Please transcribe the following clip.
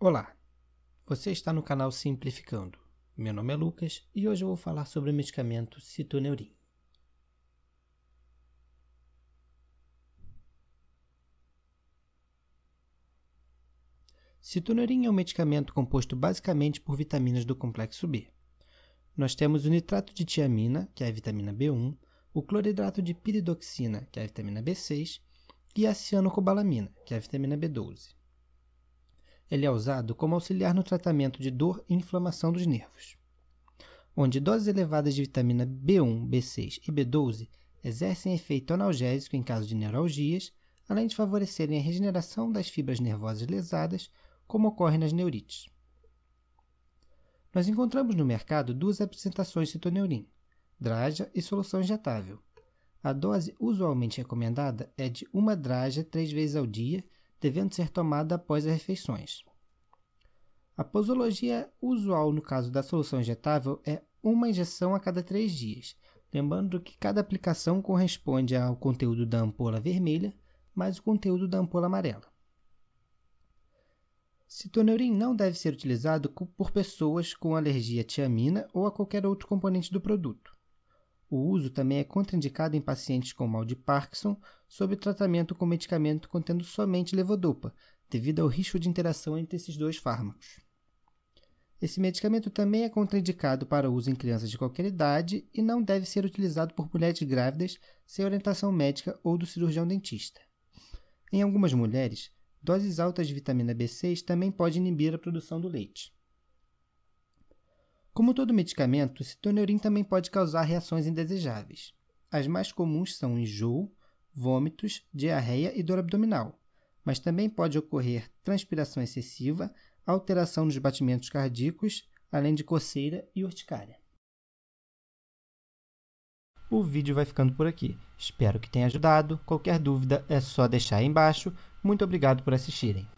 Olá, você está no canal Simplificando. Meu nome é Lucas e hoje eu vou falar sobre o medicamento citoneurin. Citoneurin é um medicamento composto basicamente por vitaminas do complexo B. Nós temos o nitrato de tiamina, que é a vitamina B1, o cloridrato de piridoxina, que é a vitamina B6, e a cianocobalamina, que é a vitamina B12. Ele é usado como auxiliar no tratamento de dor e inflamação dos nervos, onde doses elevadas de vitamina B1, B6 e B12 exercem efeito analgésico em caso de neuralgias, além de favorecerem a regeneração das fibras nervosas lesadas, como ocorre nas neurites. Nós encontramos no mercado duas apresentações de citoneurin, draja e solução injetável. A dose usualmente recomendada é de uma draja três vezes ao dia devendo ser tomada após as refeições. A posologia usual no caso da solução injetável é uma injeção a cada três dias, lembrando que cada aplicação corresponde ao conteúdo da ampola vermelha mais o conteúdo da ampola amarela. Citoneurin não deve ser utilizado por pessoas com alergia à tiamina ou a qualquer outro componente do produto. O uso também é contraindicado em pacientes com mal de Parkinson sob tratamento com medicamento contendo somente levodopa, devido ao risco de interação entre esses dois fármacos. Esse medicamento também é contraindicado para uso em crianças de qualquer idade e não deve ser utilizado por mulheres grávidas sem orientação médica ou do cirurgião dentista. Em algumas mulheres, doses altas de vitamina B6 também podem inibir a produção do leite. Como todo medicamento, citoneurim também pode causar reações indesejáveis. As mais comuns são enjoo, vômitos, diarreia e dor abdominal, mas também pode ocorrer transpiração excessiva, alteração nos batimentos cardíacos, além de coceira e urticária. O vídeo vai ficando por aqui. Espero que tenha ajudado. Qualquer dúvida é só deixar aí embaixo. Muito obrigado por assistirem.